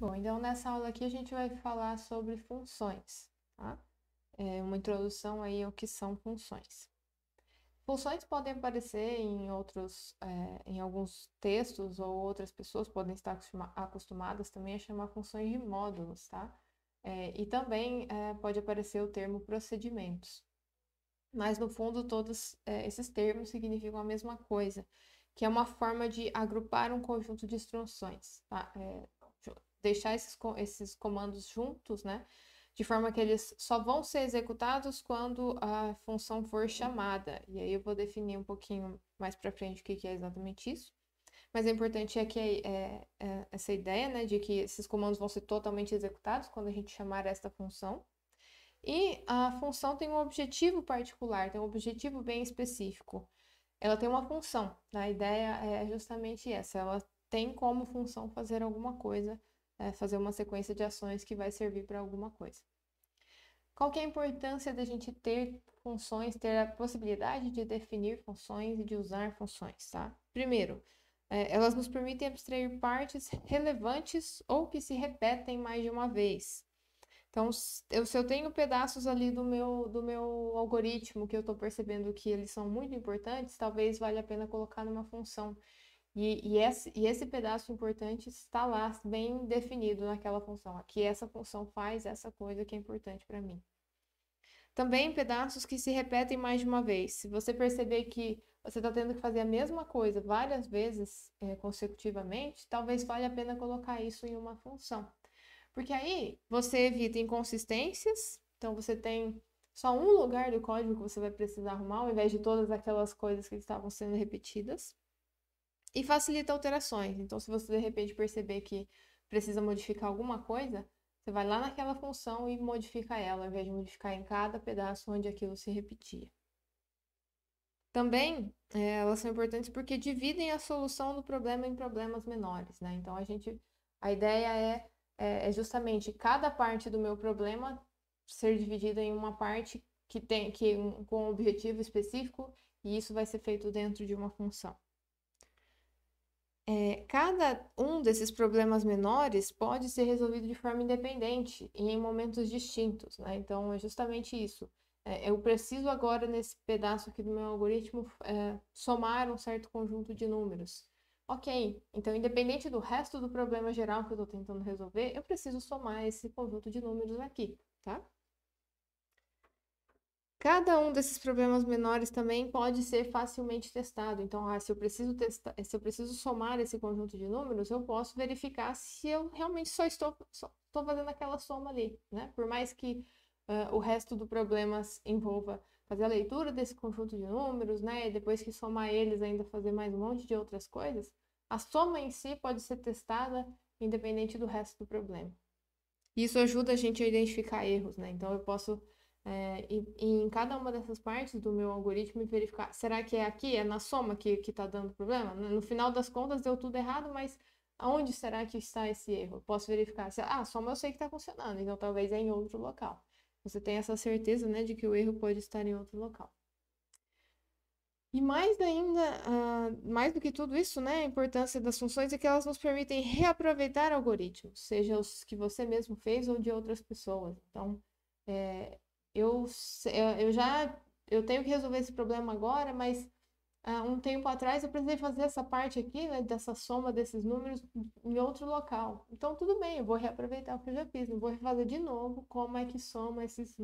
Bom, então nessa aula aqui a gente vai falar sobre funções, tá? É uma introdução aí ao que são funções. Funções podem aparecer em outros, é, em alguns textos ou outras pessoas podem estar acostumadas também a chamar funções de módulos, tá? É, e também é, pode aparecer o termo procedimentos. Mas no fundo todos é, esses termos significam a mesma coisa, que é uma forma de agrupar um conjunto de instruções, tá? É, deixar esses, esses comandos juntos, né? De forma que eles só vão ser executados quando a função for chamada. E aí eu vou definir um pouquinho mais para frente o que, que é exatamente isso. Mas o importante é que é, é, é, essa ideia, né, de que esses comandos vão ser totalmente executados quando a gente chamar esta função. E a função tem um objetivo particular, tem um objetivo bem específico. Ela tem uma função, a ideia é justamente essa, ela tem como função fazer alguma coisa é, fazer uma sequência de ações que vai servir para alguma coisa. Qual que é a importância da gente ter funções, ter a possibilidade de definir funções e de usar funções, tá? Primeiro, é, elas nos permitem abstrair partes relevantes ou que se repetem mais de uma vez. Então, se eu tenho pedaços ali do meu, do meu algoritmo que eu estou percebendo que eles são muito importantes, talvez valha a pena colocar numa função e, e, esse, e, esse, pedaço importante está lá bem definido naquela função. Aqui essa função faz essa coisa que é importante para mim. Também pedaços que se repetem mais de uma vez. Se você perceber que você está tendo que fazer a mesma coisa várias vezes é, consecutivamente, talvez valha a pena colocar isso em uma função. Porque aí você evita inconsistências, então você tem só um lugar do código que você vai precisar arrumar, ao invés de todas aquelas coisas que estavam sendo repetidas e facilita alterações. Então, se você de repente perceber que precisa modificar alguma coisa, você vai lá naquela função e modifica ela, ao invés de modificar em cada pedaço onde aquilo se repetia. Também é, elas são importantes porque dividem a solução do problema em problemas menores, né? Então a gente, a ideia é, é, é justamente cada parte do meu problema ser dividida em uma parte que tem que com um objetivo específico e isso vai ser feito dentro de uma função é, cada um desses problemas menores pode ser resolvido de forma independente e em momentos distintos, né? Então é justamente isso. É, eu preciso agora, nesse pedaço aqui do meu algoritmo, é, somar um certo conjunto de números. Ok, então independente do resto do problema geral que eu estou tentando resolver, eu preciso somar esse conjunto de números aqui, tá? Cada um desses problemas menores também pode ser facilmente testado. Então, ah, se eu preciso se eu preciso somar esse conjunto de números, eu posso verificar se eu realmente só estou só estou fazendo aquela soma ali, né? Por mais que uh, o resto do problema envolva fazer a leitura desse conjunto de números, né? E depois que somar eles, ainda fazer mais um monte de outras coisas, a soma em si pode ser testada independente do resto do problema. Isso ajuda a gente a identificar erros, né? Então eu posso é, e, e, em cada uma dessas partes do meu algoritmo e verificar, será que é aqui, é na soma que, que tá dando problema? No final das contas deu tudo errado, mas aonde será que está esse erro? posso verificar, se, ah, soma eu sei que está funcionando, então talvez é em outro local. Você tem essa certeza, né, de que o erro pode estar em outro local. E mais ainda, uh, mais do que tudo isso, né, a importância das funções é que elas nos permitem reaproveitar algoritmos, seja os que você mesmo fez ou de outras pessoas. Então, é, eu, eu já eu tenho que resolver esse problema agora, mas há ah, um tempo atrás eu precisei fazer essa parte aqui, né, dessa soma desses números em outro local. Então, tudo bem, eu vou reaproveitar o que eu já fiz, não vou refazer de novo como é que soma esses,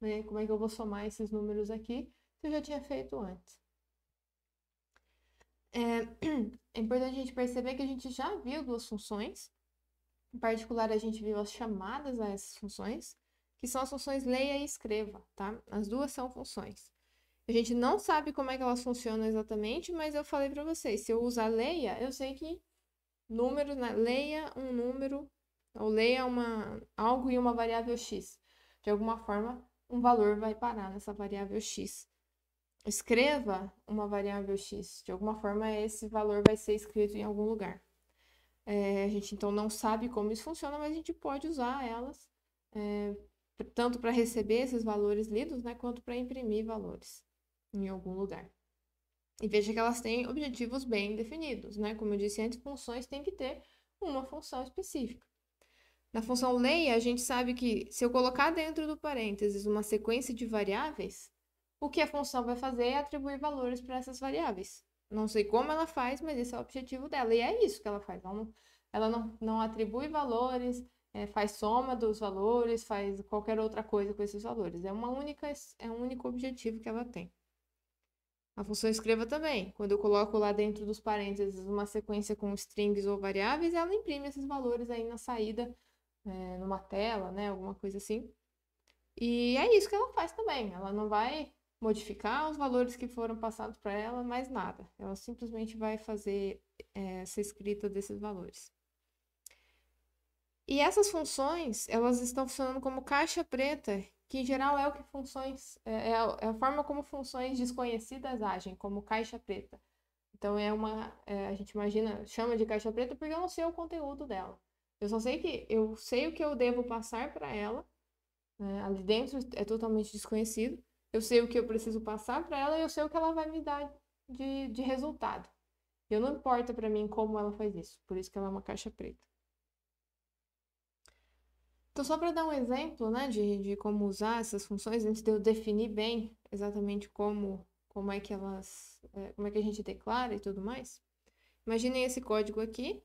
né, como é que eu vou somar esses números aqui, que eu já tinha feito antes. É, é importante a gente perceber que a gente já viu duas funções, em particular a gente viu as chamadas a essas funções, que são as funções leia e escreva, tá? As duas são funções. A gente não sabe como é que elas funcionam exatamente, mas eu falei para vocês, se eu usar leia, eu sei que número, né? leia um número, ou leia uma, algo em uma variável x. De alguma forma, um valor vai parar nessa variável x. Escreva uma variável x. De alguma forma, esse valor vai ser escrito em algum lugar. É, a gente então não sabe como isso funciona, mas a gente pode usar elas é, tanto para receber esses valores lidos, né, quanto para imprimir valores em algum lugar. E veja que elas têm objetivos bem definidos, né? Como eu disse antes, funções têm que ter uma função específica. Na função leia, a gente sabe que se eu colocar dentro do parênteses uma sequência de variáveis, o que a função vai fazer é atribuir valores para essas variáveis. Não sei como ela faz, mas esse é o objetivo dela. E é isso que ela faz. Ela não, ela não, não atribui valores, é, faz soma dos valores, faz qualquer outra coisa com esses valores. É uma única, é um único objetivo que ela tem. A função escreva também. Quando eu coloco lá dentro dos parênteses uma sequência com strings ou variáveis, ela imprime esses valores aí na saída, é, numa tela, né? Alguma coisa assim. E é isso que ela faz também. Ela não vai modificar os valores que foram passados para ela, mais nada. Ela simplesmente vai fazer é, essa escrita desses valores. E essas funções, elas estão funcionando como caixa preta, que em geral é o que funções, é, é, é a forma como funções desconhecidas agem, como caixa preta. Então é uma, é, a gente imagina, chama de caixa preta porque eu não sei o conteúdo dela. Eu só sei que eu sei o que eu devo passar para ela, né? ali dentro é totalmente desconhecido. Eu sei o que eu preciso passar para ela e eu sei o que ela vai me dar de, de resultado. Eu não importa para mim como ela faz isso, por isso que ela é uma caixa preta. Então, só para dar um exemplo né, de, de como usar essas funções, antes de eu definir bem exatamente como, como é que elas. É, como é que a gente declara e tudo mais. Imaginem esse código aqui.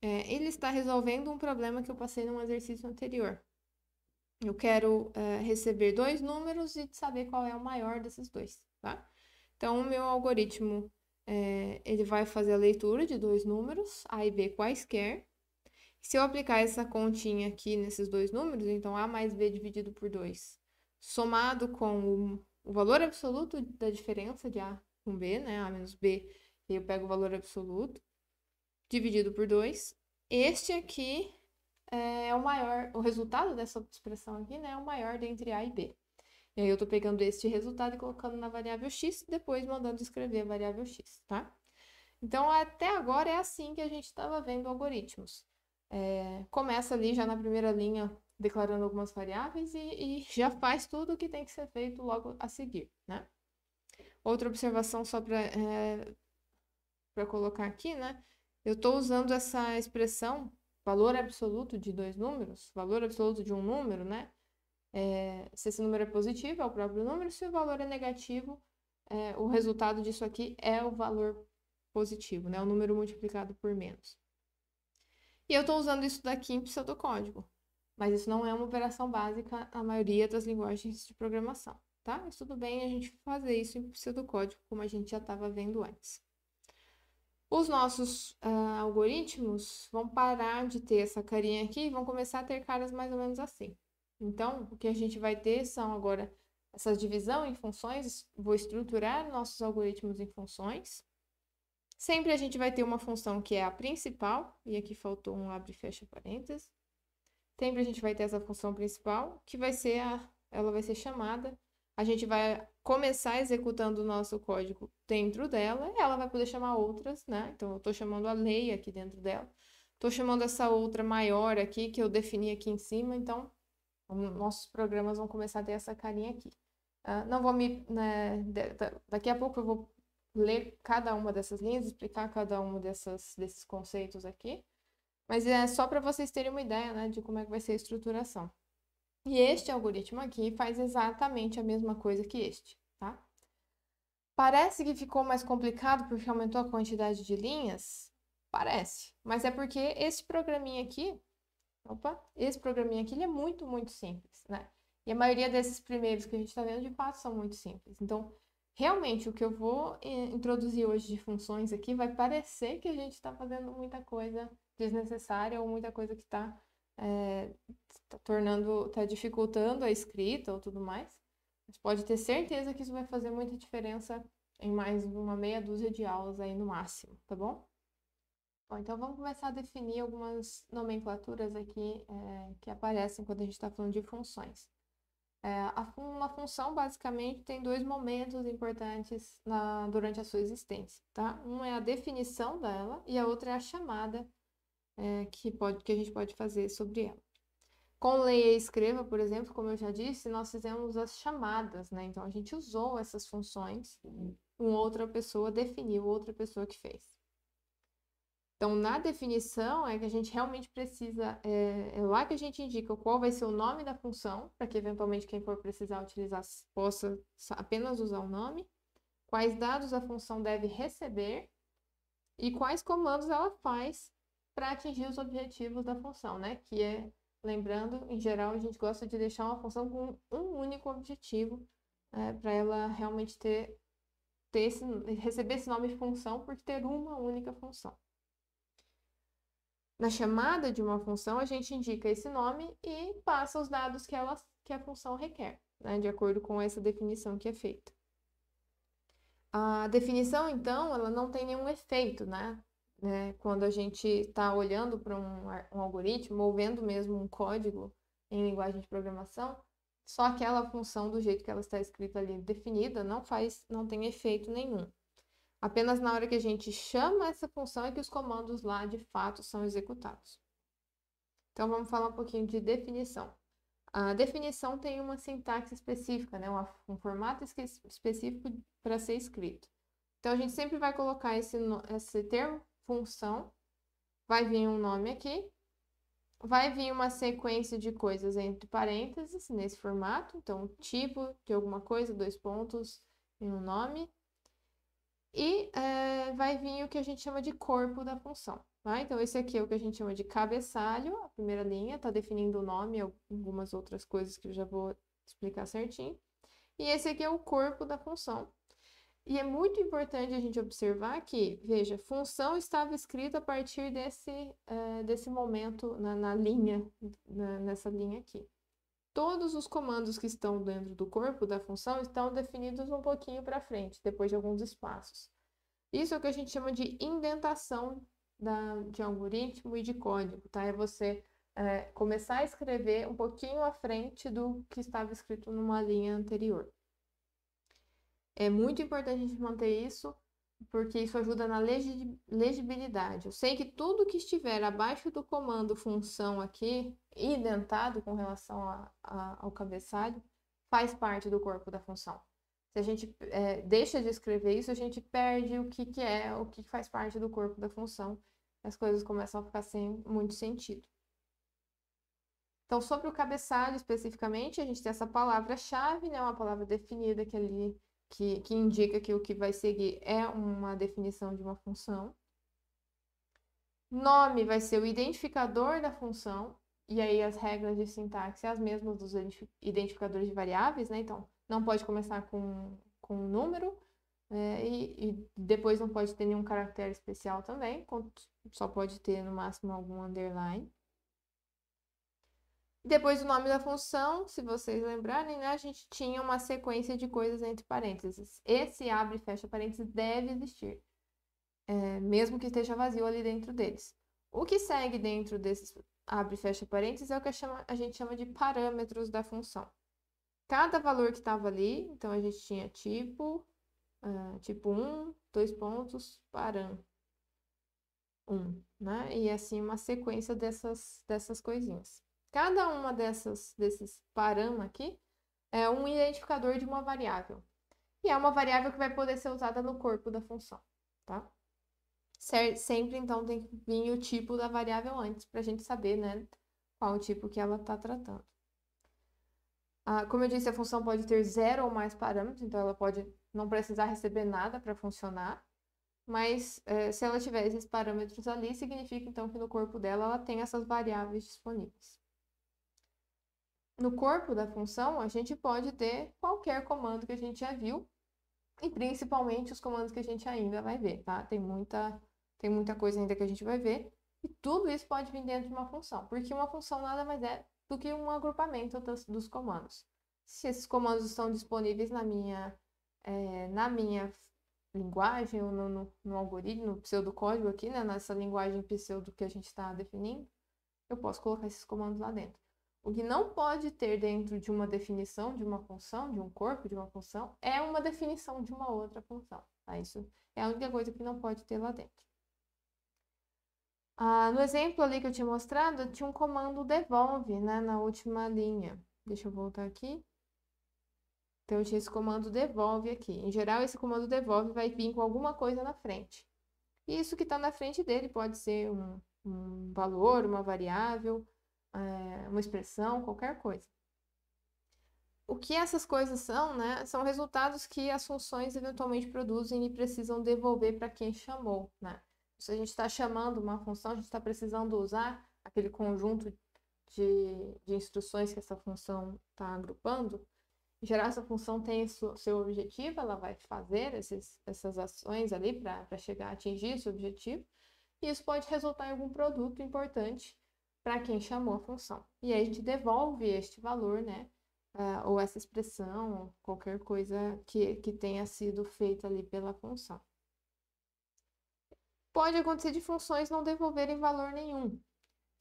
É, ele está resolvendo um problema que eu passei num exercício anterior. Eu quero é, receber dois números e saber qual é o maior desses dois, tá? Então, o meu algoritmo, é, ele vai fazer a leitura de dois números, A e B quaisquer, se eu aplicar essa continha aqui nesses dois números, então A mais B dividido por 2, somado com o, o, valor absoluto da diferença de A com B, né? A menos B, eu pego o valor absoluto, dividido por 2. Este aqui é, é o maior, o resultado dessa expressão aqui, né? É o maior dentre A e B. E aí eu estou pegando este resultado e colocando na variável x, depois mandando escrever a variável x, tá? Então, até agora é assim que a gente estava vendo algoritmos. É, começa ali já na primeira linha declarando algumas variáveis e, e, já faz tudo o que tem que ser feito logo a seguir, né? Outra observação só para é, colocar aqui, né? Eu estou usando essa expressão valor absoluto de dois números, valor absoluto de um número, né? É, se esse número é positivo, é o próprio número, se o valor é negativo, é, o resultado disso aqui é o valor positivo, né? O número multiplicado por menos. E eu estou usando isso daqui em pseudocódigo. Mas isso não é uma operação básica na maioria das linguagens de programação, tá? Mas tudo bem a gente fazer isso em pseudocódigo, como a gente já estava vendo antes. Os nossos uh, algoritmos vão parar de ter essa carinha aqui e vão começar a ter caras mais ou menos assim. Então, o que a gente vai ter são agora essas divisão em funções, vou estruturar nossos algoritmos em funções, Sempre a gente vai ter uma função que é a principal, e aqui faltou um abre e fecha parênteses. Sempre a gente vai ter essa função principal, que vai ser a, ela vai ser chamada. A gente vai começar executando o nosso código dentro dela, e ela vai poder chamar outras, né? Então, eu estou chamando a lei aqui dentro dela. Estou chamando essa outra maior aqui, que eu defini aqui em cima, então hum, nossos programas vão começar a ter essa carinha aqui. Uh, não vou me. Né, daqui a pouco eu vou ler cada uma dessas linhas, explicar cada um dessas, desses conceitos aqui. Mas é só para vocês terem uma ideia né, de como é que vai ser a estruturação. E este algoritmo aqui faz exatamente a mesma coisa que este, tá? Parece que ficou mais complicado porque aumentou a quantidade de linhas? Parece, mas é porque esse programinha aqui, opa, esse programinha aqui ele é muito, muito simples, né? E a maioria desses primeiros que a gente está vendo, de fato, são muito simples. Então, Realmente, o que eu vou eh, introduzir hoje de funções aqui vai parecer que a gente está fazendo muita coisa desnecessária ou muita coisa que está é, eh, tá tornando, está dificultando a escrita ou tudo mais. Mas pode ter certeza que isso vai fazer muita diferença em mais uma meia dúzia de aulas aí no máximo, tá bom? Bom, então vamos começar a definir algumas nomenclaturas aqui é, que aparecem quando a gente está falando de funções. É, uma função basicamente tem dois momentos importantes na, durante a sua existência, tá? Um é a definição dela e a outra é a chamada é, que, pode, que a gente pode fazer sobre ela. Com leia e escreva, por exemplo, como eu já disse, nós fizemos as chamadas, né? Então a gente usou essas funções, uma outra pessoa definiu outra pessoa que fez. Então, na definição, é que a gente realmente precisa, é, é, lá que a gente indica qual vai ser o nome da função, para que eventualmente quem for precisar utilizar possa apenas usar o nome, quais dados a função deve receber e quais comandos ela faz para atingir os objetivos da função, né? Que é, lembrando, em geral, a gente gosta de deixar uma função com um único objetivo, é, né? para ela realmente ter, ter esse, receber esse nome de função por ter uma única função. Na chamada de uma função, a gente indica esse nome e passa os dados que, ela, que a função requer, né, de acordo com essa definição que é feita. A definição, então, ela não tem nenhum efeito, né? né? Quando a gente está olhando para um, um, algoritmo ou vendo mesmo um código em linguagem de programação, só aquela função do jeito que ela está escrita ali definida não faz, não tem efeito nenhum. Apenas na hora que a gente chama essa função é que os comandos lá de fato são executados. Então vamos falar um pouquinho de definição. A definição tem uma sintaxe específica, né? um formato específico para ser escrito. Então a gente sempre vai colocar esse, esse termo função, vai vir um nome aqui, vai vir uma sequência de coisas entre parênteses nesse formato, então tipo de alguma coisa, dois pontos e um nome, e é, vai vir o que a gente chama de corpo da função. Tá? Então, esse aqui é o que a gente chama de cabeçalho, a primeira linha, está definindo o nome e algumas outras coisas que eu já vou explicar certinho. E esse aqui é o corpo da função. E é muito importante a gente observar que, veja, função estava escrita a partir desse, uh, desse momento na, na linha, na, nessa linha aqui todos os comandos que estão dentro do corpo da função estão definidos um pouquinho para frente, depois de alguns espaços. Isso é o que a gente chama de indentação da, de algoritmo e de código, tá? É você é, começar a escrever um pouquinho à frente do que estava escrito numa linha anterior. É muito importante a gente manter isso, porque isso ajuda na legibilidade. Eu sei que tudo que estiver abaixo do comando função aqui, indentado com relação a, a, ao cabeçalho, faz parte do corpo da função. Se a gente é, deixa de escrever isso, a gente perde o que, que é, o que, que faz parte do corpo da função. As coisas começam a ficar sem muito sentido. Então, sobre o cabeçalho especificamente, a gente tem essa palavra-chave, né, uma palavra definida que ali que, que indica que o que vai seguir é uma definição de uma função. Nome vai ser o identificador da função, e aí as regras de sintaxe são as mesmas dos identificadores de variáveis, né? Então, não pode começar com, com um número, né? e, e, depois não pode ter nenhum caractere especial também, só pode ter no máximo algum underline. Depois do nome da função, se vocês lembrarem, né, a gente tinha uma sequência de coisas entre parênteses. Esse abre e fecha parênteses deve existir, é, mesmo que esteja vazio ali dentro deles. O que segue dentro desses abre e fecha parênteses é o que a, chama, a gente chama de parâmetros da função. Cada valor que estava ali, então a gente tinha tipo, uh, tipo 1, dois pontos, param 1, né? E assim uma sequência dessas, dessas coisinhas. Cada uma dessas desses parâmetros aqui é um identificador de uma variável. E é uma variável que vai poder ser usada no corpo da função, tá? Sempre, então, tem que vir o tipo da variável antes, para a gente saber, né, qual o tipo que ela está tratando. Ah, como eu disse, a função pode ter zero ou mais parâmetros, então ela pode não precisar receber nada para funcionar. Mas é, se ela tiver esses parâmetros ali, significa então que no corpo dela ela tem essas variáveis disponíveis no corpo da função, a gente pode ter qualquer comando que a gente já viu, e principalmente os comandos que a gente ainda vai ver, tá? Tem muita, tem muita coisa ainda que a gente vai ver, e tudo isso pode vir dentro de uma função, porque uma função nada mais é do que um agrupamento dos, dos comandos. Se esses comandos estão disponíveis na minha, é, na minha linguagem, ou no, no, no algoritmo, no pseudocódigo aqui, né? Nessa linguagem pseudo que a gente está definindo, eu posso colocar esses comandos lá dentro. O que não pode ter dentro de uma definição de uma função, de um corpo de uma função, é uma definição de uma outra função. Tá? Isso é a única coisa que não pode ter lá dentro. Ah, no exemplo ali que eu tinha mostrado, tinha um comando devolve né, na última linha. Deixa eu voltar aqui. Então, eu tinha esse comando devolve aqui. Em geral, esse comando devolve vai vir com alguma coisa na frente. E isso que está na frente dele pode ser um, um valor, uma variável, é, uma expressão, qualquer coisa. O que essas coisas são, né? São resultados que as funções eventualmente produzem e precisam devolver para quem chamou, né? Se a gente está chamando uma função, a gente está precisando usar aquele conjunto de, de instruções que essa função está agrupando. Em geral, essa função tem seu objetivo, ela vai fazer esses, essas ações ali para chegar a atingir esse objetivo. E isso pode resultar em algum produto importante para quem chamou a função. E aí a gente devolve este valor, né? Uh, ou essa expressão, qualquer coisa que, que tenha sido feita ali pela função. Pode acontecer de funções não devolverem valor nenhum.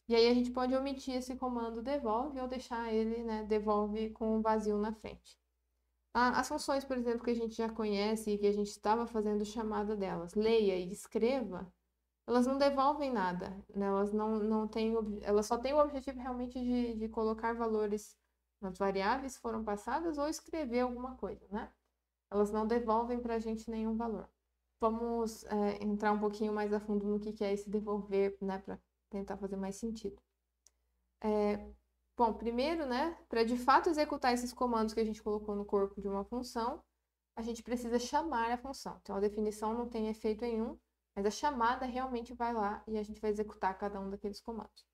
E aí a gente pode omitir esse comando devolve ou deixar ele, né, devolve com um vazio na frente. As funções, por exemplo, que a gente já conhece e que a gente estava fazendo chamada delas, leia e escreva, elas não devolvem nada, né? elas não, não têm, elas só têm o objetivo realmente de, de colocar valores nas variáveis foram passadas ou escrever alguma coisa, né? Elas não devolvem para a gente nenhum valor. Vamos é, entrar um pouquinho mais a fundo no que, que é esse devolver, né, para tentar fazer mais sentido. É, bom, primeiro, né, para de fato executar esses comandos que a gente colocou no corpo de uma função, a gente precisa chamar a função. Então, a definição não tem efeito nenhum, mas a chamada realmente vai lá e a gente vai executar cada um daqueles comandos.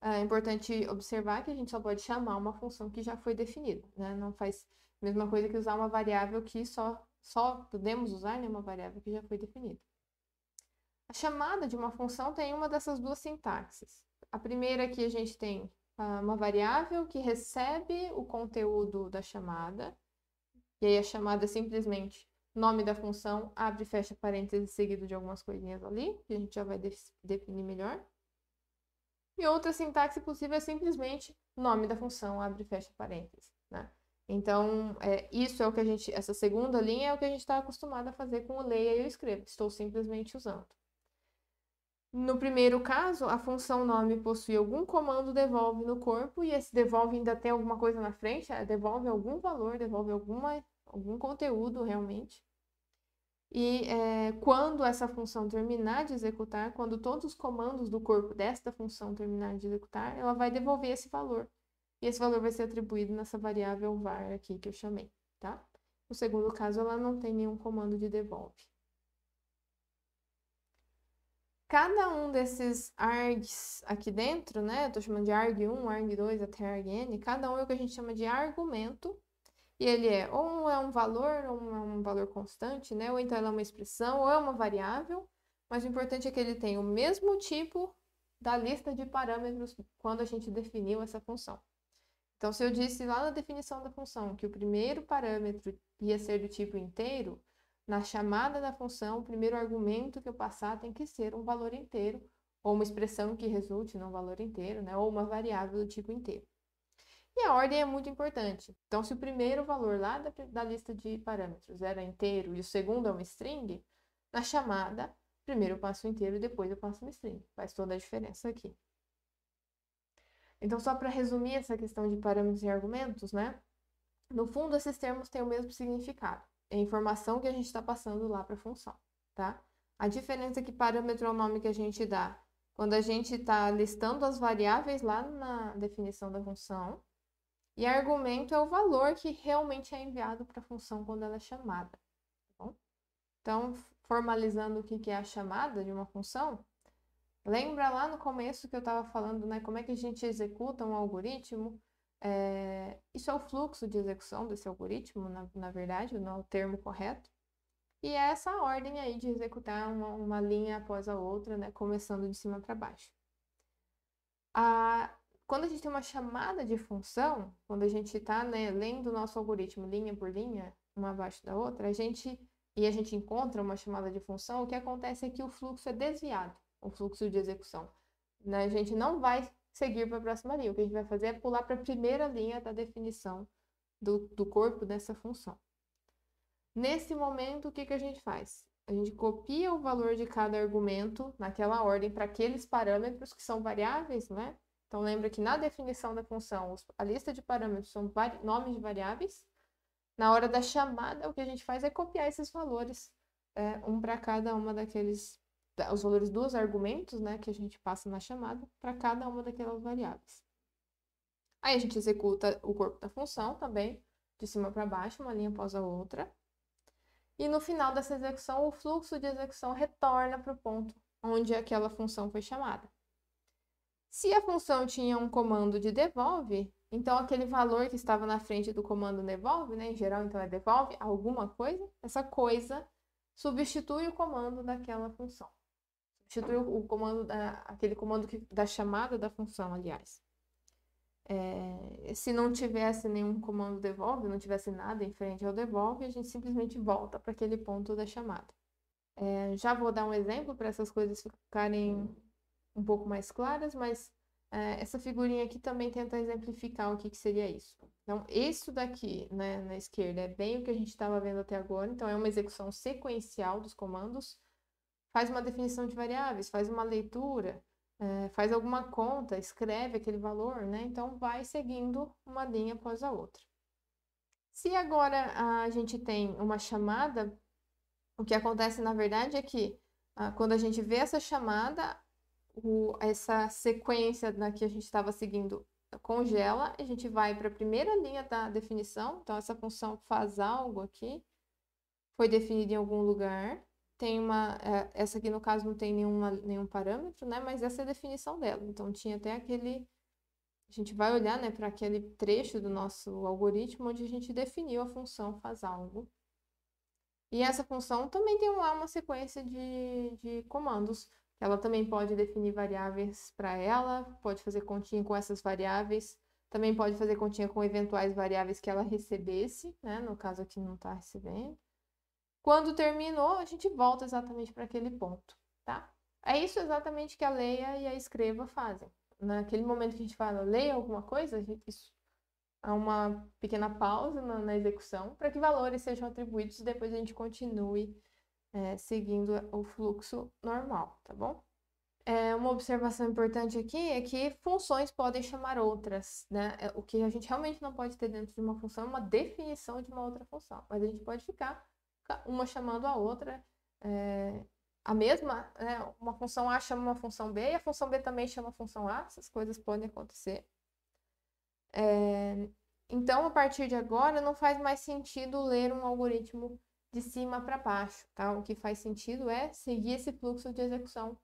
Ah, é importante observar que a gente só pode chamar uma função que já foi definida, né? Não faz a mesma coisa que usar uma variável que só, só podemos usar, né? Uma variável que já foi definida. A chamada de uma função tem uma dessas duas sintaxes. A primeira é que a gente tem ah, uma variável que recebe o conteúdo da chamada, e aí a chamada simplesmente nome da função, abre e fecha parênteses seguido de algumas coisinhas ali, que a gente já vai de definir melhor. E outra sintaxe possível é simplesmente nome da função, abre e fecha parênteses, né? Então, é, isso é o que a gente, essa segunda linha é o que a gente está acostumado a fazer com o leia e o escrevo, estou simplesmente usando. No primeiro caso, a função nome possui algum comando devolve no corpo e esse devolve ainda tem alguma coisa na frente, é, devolve algum valor, devolve alguma, algum conteúdo realmente. E é, quando essa função terminar de executar, quando todos os comandos do corpo desta função terminar de executar, ela vai devolver esse valor. E esse valor vai ser atribuído nessa variável var aqui que eu chamei, tá? No segundo caso, ela não tem nenhum comando de devolve. Cada um desses args aqui dentro, né? Eu tô chamando de arg1, arg2 até argn. Cada um é o que a gente chama de argumento e ele é ou é um valor, ou é um valor constante, né? Ou então ela é uma expressão, ou é uma variável. Mas o importante é que ele tem o mesmo tipo da lista de parâmetros quando a gente definiu essa função. Então, se eu disse lá na definição da função que o primeiro parâmetro ia ser do tipo inteiro, na chamada da função, o primeiro argumento que eu passar tem que ser um valor inteiro, ou uma expressão que resulte num valor inteiro, né? ou uma variável do tipo inteiro. E a ordem é muito importante. Então, se o primeiro valor lá da, da lista de parâmetros era inteiro e o segundo é um string, na chamada, primeiro eu passo inteiro e depois eu passo um string. Faz toda a diferença aqui. Então, só para resumir essa questão de parâmetros e argumentos, né? No fundo, esses termos têm o mesmo significado. É a informação que a gente está passando lá para a função, tá? A diferença é que parâmetro é o nome que a gente dá quando a gente está listando as variáveis lá na definição da função e argumento é o valor que realmente é enviado para a função quando ela é chamada. Tá bom? Então, formalizando o que é a chamada de uma função, lembra lá no começo que eu estava falando, né? Como é que a gente executa um algoritmo? É, isso é o fluxo de execução desse algoritmo, na, na verdade, não é o termo correto. E é essa ordem aí de executar uma, uma linha após a outra, né? Começando de cima para baixo. A, quando a gente tem uma chamada de função, quando a gente está né, lendo o nosso algoritmo linha por linha, uma abaixo da outra, a gente e a gente encontra uma chamada de função, o que acontece é que o fluxo é desviado, o fluxo de execução. Né? A gente não vai seguir para a próxima linha. O que a gente vai fazer é pular para a primeira linha da definição do, do corpo dessa função. Nesse momento, o que, que a gente faz? A gente copia o valor de cada argumento naquela ordem para aqueles parâmetros que são variáveis, né? Então, lembra que na definição da função, a lista de parâmetros são nomes de variáveis. Na hora da chamada, o que a gente faz é copiar esses valores, é, um para cada uma daqueles, os valores dos argumentos, né, que a gente passa na chamada, para cada uma daquelas variáveis. Aí a gente executa o corpo da função também, de cima para baixo, uma linha após a outra. E no final dessa execução, o fluxo de execução retorna para o ponto onde aquela função foi chamada. Se a função tinha um comando de devolve, então aquele valor que estava na frente do comando devolve, né, em geral, então é devolve alguma coisa, essa coisa substitui o comando daquela função. Substitui o comando da, aquele comando que, da chamada da função, aliás. É, se não tivesse nenhum comando devolve, não tivesse nada em frente ao devolve, a gente simplesmente volta para aquele ponto da chamada. É, já vou dar um exemplo para essas coisas ficarem um pouco mais claras, mas é, essa figurinha aqui também tenta exemplificar o que, que seria isso. Então, isso daqui, né, na esquerda, é bem o que a gente estava vendo até agora. Então, é uma execução sequencial dos comandos. Faz uma definição de variáveis, faz uma leitura, é, faz alguma conta, escreve aquele valor, né? Então, vai seguindo uma linha após a outra. Se agora a gente tem uma chamada, o que acontece, na verdade, é que ah, quando a gente vê essa chamada, o, essa sequência na né, que a gente estava seguindo congela, a gente vai para a primeira linha da definição. Então, essa função faz algo aqui foi definida em algum lugar. Tem uma, é, essa aqui no caso não tem nenhuma, nenhum parâmetro, né? Mas essa é a definição dela. Então, tinha até aquele. A gente vai olhar né, para aquele trecho do nosso algoritmo onde a gente definiu a função faz algo. E essa função também tem lá uma sequência de, de comandos. Ela também pode definir variáveis para ela, pode fazer continha com essas variáveis, também pode fazer continha com eventuais variáveis que ela recebesse, né? No caso aqui não está recebendo. Quando terminou, a gente volta exatamente para aquele ponto, tá? É isso exatamente que a leia e a escreva fazem. Naquele momento que a gente fala leia alguma coisa, isso há uma pequena pausa na, na execução para que valores sejam atribuídos e depois a gente continue é, seguindo o fluxo normal, tá bom? É, uma observação importante aqui é que funções podem chamar outras, né? É, o que a gente realmente não pode ter dentro de uma função é uma definição de uma outra função, mas a gente pode ficar uma chamando a outra, é, a mesma, né? Uma função A chama uma função B e a função B também chama a função A, essas coisas podem acontecer. É, então, a partir de agora, não faz mais sentido ler um algoritmo de cima para baixo, tá? O que faz sentido é seguir esse fluxo de execução,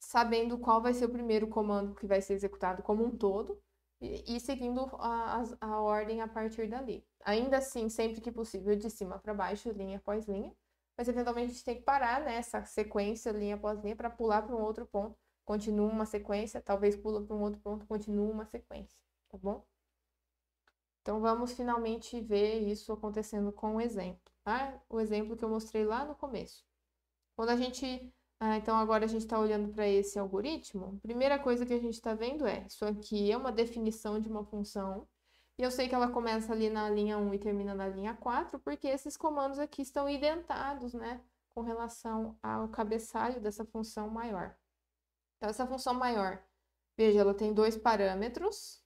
sabendo qual vai ser o primeiro comando que vai ser executado como um todo e, e seguindo a, a, a ordem a partir dali. Ainda assim, sempre que possível, de cima para baixo, linha após linha, mas eventualmente a gente tem que parar nessa né, sequência, linha após linha, para pular para um outro ponto, continua uma sequência, talvez pula para um outro ponto, continua uma sequência, tá bom? Então vamos finalmente ver isso acontecendo com um exemplo. Tá? O exemplo que eu mostrei lá no começo. Quando a gente. Ah, então agora a gente está olhando para esse algoritmo, primeira coisa que a gente está vendo é: isso aqui é uma definição de uma função. E eu sei que ela começa ali na linha 1 e termina na linha 4, porque esses comandos aqui estão identados, né? Com relação ao cabeçalho dessa função maior. Então, essa função maior, veja, ela tem dois parâmetros,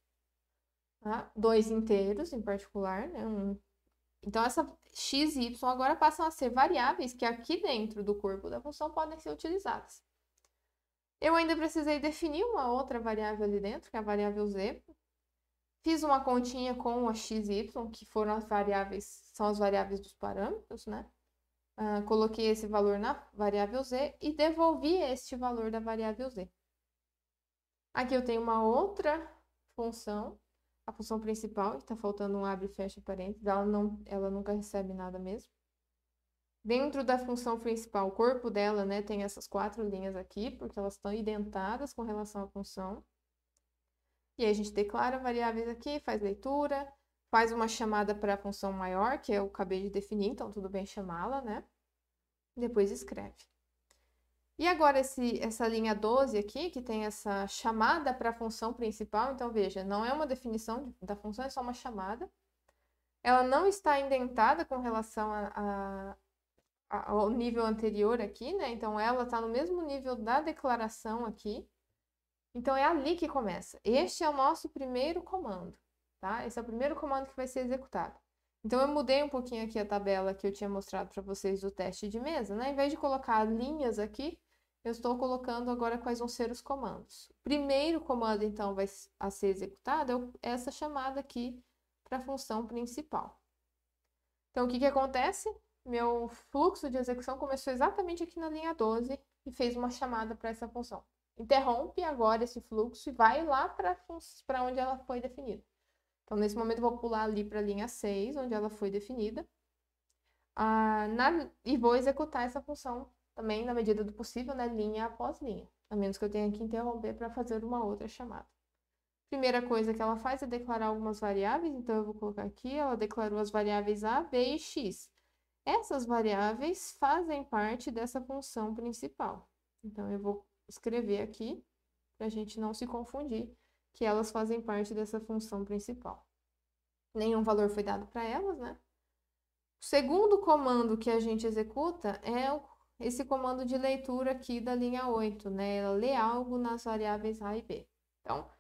tá? dois inteiros em particular, né? Um... Então, essa, x e y agora passam a ser variáveis que aqui dentro do corpo da função podem ser utilizadas. Eu ainda precisei definir uma outra variável ali dentro, que é a variável z. Fiz uma continha com a x e y, que foram as variáveis, são as variáveis dos parâmetros, né? Uh, coloquei esse valor na variável z e devolvi este valor da variável z. Aqui eu tenho uma outra função a função principal, está faltando um abre e fecha parênteses, ela, não, ela nunca recebe nada mesmo. Dentro da função principal, o corpo dela né, tem essas quatro linhas aqui, porque elas estão identadas com relação à função. E aí a gente declara variáveis aqui, faz leitura, faz uma chamada para a função maior, que eu acabei de definir, então tudo bem chamá-la, né? Depois escreve. E agora esse, essa linha 12 aqui, que tem essa chamada para a função principal, então veja, não é uma definição da função, é só uma chamada. Ela não está indentada com relação a, a, a, ao nível anterior aqui, né? Então ela está no mesmo nível da declaração aqui. Então é ali que começa. Este é o nosso primeiro comando, tá? Esse é o primeiro comando que vai ser executado. Então, eu mudei um pouquinho aqui a tabela que eu tinha mostrado para vocês do teste de mesa, né? Em vez de colocar linhas aqui, eu estou colocando agora quais vão ser os comandos. O primeiro comando, então, vai a ser executado é, é essa chamada aqui para a função principal. Então, o que, que acontece? Meu fluxo de execução começou exatamente aqui na linha 12 e fez uma chamada para essa função. Interrompe agora esse fluxo e vai lá para onde ela foi definida. Então, nesse momento, eu vou pular ali para a linha 6, onde ela foi definida, ah, na, e vou executar essa função também na medida do possível, né, linha após linha, a menos que eu tenha que interromper para fazer uma outra chamada. Primeira coisa que ela faz é declarar algumas variáveis, então eu vou colocar aqui, ela declarou as variáveis a, b e x. Essas variáveis fazem parte dessa função principal. Então eu vou escrever aqui para a gente não se confundir que elas fazem parte dessa função principal. Nenhum valor foi dado para elas, né? O segundo comando que a gente executa é o esse comando de leitura aqui da linha 8, né? Ela lê algo nas variáveis A e B. Então,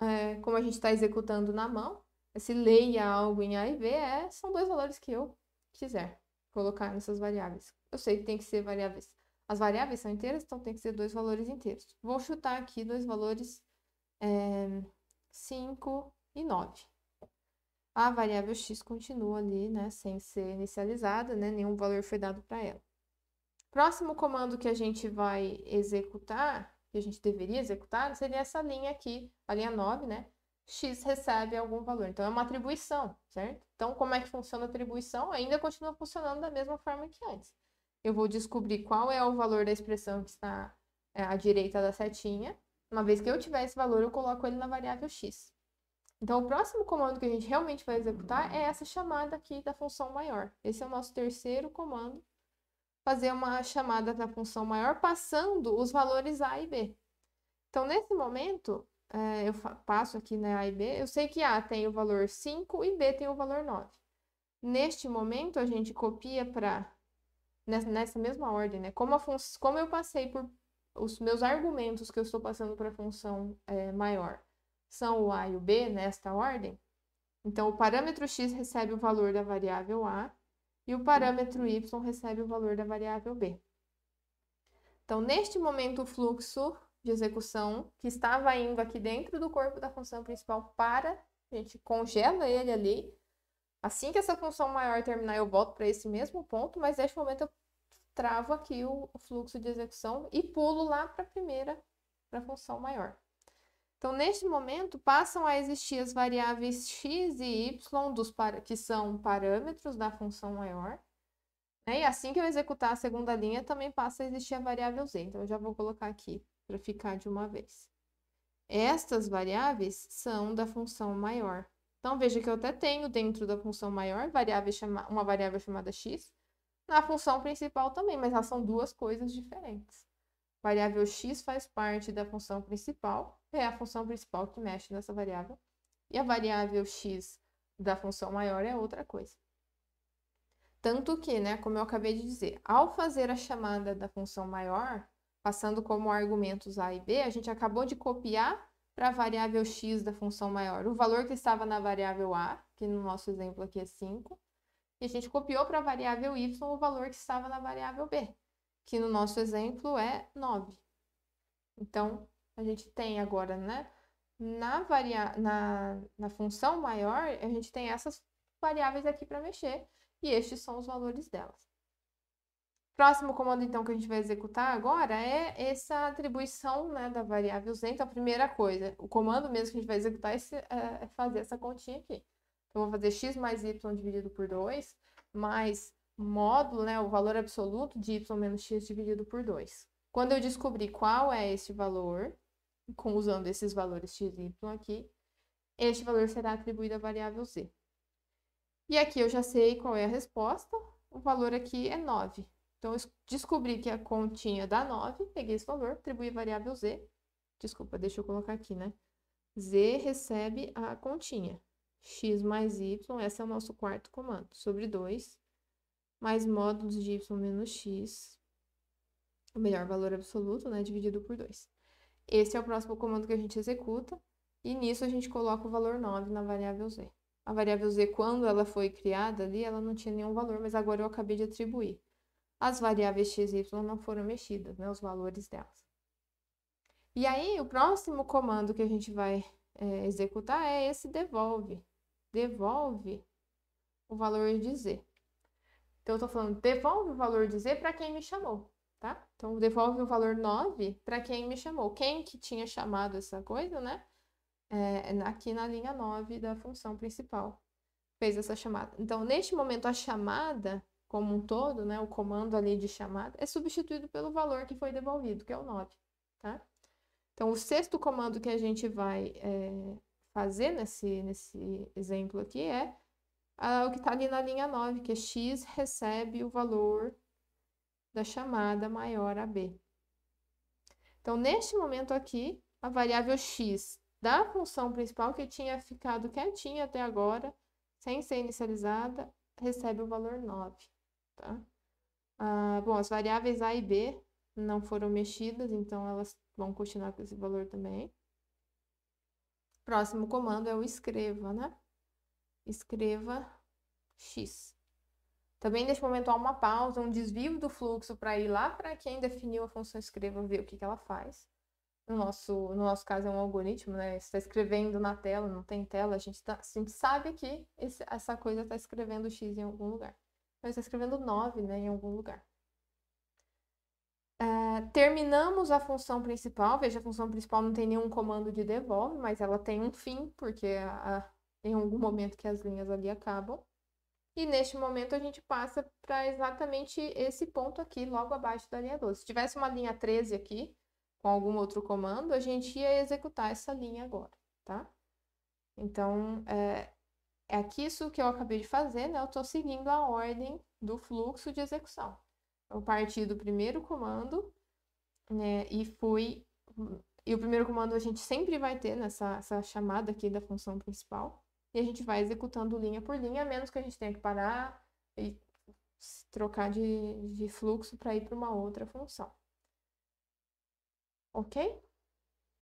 é, como a gente está executando na mão, esse leia algo em A e B é, são dois valores que eu quiser colocar nessas variáveis. Eu sei que tem que ser variáveis. As variáveis são inteiras, então tem que ser dois valores inteiros. Vou chutar aqui dois valores é, 5 e 9. A variável x continua ali, né, sem ser inicializada, né, nenhum valor foi dado para ela. Próximo comando que a gente vai executar, que a gente deveria executar, seria essa linha aqui, a linha 9, né? X recebe algum valor. Então, é uma atribuição, certo? Então, como é que funciona a atribuição? Ainda continua funcionando da mesma forma que antes. Eu vou descobrir qual é o valor da expressão que está é, à direita da setinha. Uma vez que eu tiver esse valor, eu coloco ele na variável x. Então, o próximo comando que a gente realmente vai executar é essa chamada aqui da função maior. Esse é o nosso terceiro comando fazer uma chamada na função maior passando os valores A e B. Então, nesse momento, é, eu passo aqui né, A e B, eu sei que A tem o valor 5 e B tem o valor 9. Neste momento, a gente copia para, nessa, mesma ordem, né? Como, como eu passei por os meus argumentos que eu estou passando para a função é, maior são o A e o B nesta ordem, então o parâmetro x recebe o valor da variável A e o parâmetro y recebe o valor da variável b. Então, neste momento, o fluxo de execução que estava indo aqui dentro do corpo da função principal para, a gente congela ele ali. Assim que essa função maior terminar, eu volto para esse mesmo ponto, mas neste momento eu travo aqui o fluxo de execução e pulo lá para a primeira, para a função maior. Então, neste momento, passam a existir as variáveis x e y, dos que são parâmetros da função maior. Né? E assim que eu executar a segunda linha, também passa a existir a variável z. Então, eu já vou colocar aqui para ficar de uma vez. Estas variáveis são da função maior. Então, veja que eu até tenho dentro da função maior variável uma variável chamada x, na função principal também, mas elas são duas coisas diferentes variável x faz parte da função principal, é a função principal que mexe nessa variável, e a variável x da função maior é outra coisa. Tanto que, né, como eu acabei de dizer, ao fazer a chamada da função maior, passando como argumentos a e b, a gente acabou de copiar para a variável x da função maior o valor que estava na variável a, que no nosso exemplo aqui é 5, e a gente copiou para a variável y o valor que estava na variável b que no nosso exemplo é 9. Então, a gente tem agora, né? Na, varia... na, na função maior, a gente tem essas variáveis aqui para mexer e estes são os valores delas. Próximo comando, então, que a gente vai executar agora é essa atribuição né, da variável z. Então, a primeira coisa, o comando mesmo que a gente vai executar é, esse, é, é fazer essa continha aqui. Então, eu vou fazer x mais y dividido por 2, mais módulo, né, o valor absoluto de y menos x dividido por 2. Quando eu descobri qual é esse valor, com, usando esses valores x e y aqui, este valor será atribuído à variável z. E aqui eu já sei qual é a resposta, o valor aqui é 9. Então, eu descobri que a continha dá 9, peguei esse valor, atribuí a variável z. Desculpa, deixa eu colocar aqui, né? z recebe a continha. x mais y, esse é o nosso quarto comando, sobre 2, mais módulos de y menos x, o melhor valor absoluto, né, dividido por 2. Esse é o próximo comando que a gente executa, e nisso a gente coloca o valor 9 na variável z. A variável z, quando ela foi criada ali, ela não tinha nenhum valor, mas agora eu acabei de atribuir. As variáveis x e y não foram mexidas, né, os valores delas. E aí, o próximo comando que a gente vai é, executar é esse devolve. Devolve o valor de z. Então, eu estou falando, devolve o valor de Z para quem me chamou, tá? Então, devolve o valor 9 para quem me chamou. Quem que tinha chamado essa coisa, né? É, aqui na linha 9 da função principal, fez essa chamada. Então, neste momento, a chamada como um todo, né, o comando ali de chamada, é substituído pelo valor que foi devolvido, que é o 9, tá? Então, o sexto comando que a gente vai é, fazer nesse, nesse exemplo aqui é o que está ali na linha 9, que é x recebe o valor da chamada maior a b. Então, neste momento aqui, a variável x da função principal que tinha ficado quietinha até agora, sem ser inicializada, recebe o valor 9. Tá? bom, as variáveis a e b não foram mexidas, então elas vão continuar com esse valor também. Próximo comando é o escreva, né? escreva X. Também neste momento há uma pausa, um desvio do fluxo para ir lá para quem definiu a função escreva, ver o que, que ela faz. No nosso, no nosso caso é um algoritmo, né? está escrevendo na tela, não tem tela, a gente, tá, a gente sabe que esse, essa coisa está escrevendo X em algum lugar. Mas está escrevendo 9 né, em algum lugar. Uh, terminamos a função principal, veja, a função principal não tem nenhum comando de devolve, mas ela tem um fim, porque a, a em algum momento que as linhas ali acabam. E neste momento a gente passa para exatamente esse ponto aqui, logo abaixo da linha 12. Se tivesse uma linha 13 aqui, com algum outro comando, a gente ia executar essa linha agora, tá? Então, é, é aqui isso que eu acabei de fazer, né? Eu estou seguindo a ordem do fluxo de execução. Eu parti do primeiro comando, né? E fui... E o primeiro comando a gente sempre vai ter nessa chamada aqui da função principal. E a gente vai executando linha por linha, a menos que a gente tenha que parar e trocar de, de fluxo para ir para uma outra função. Ok?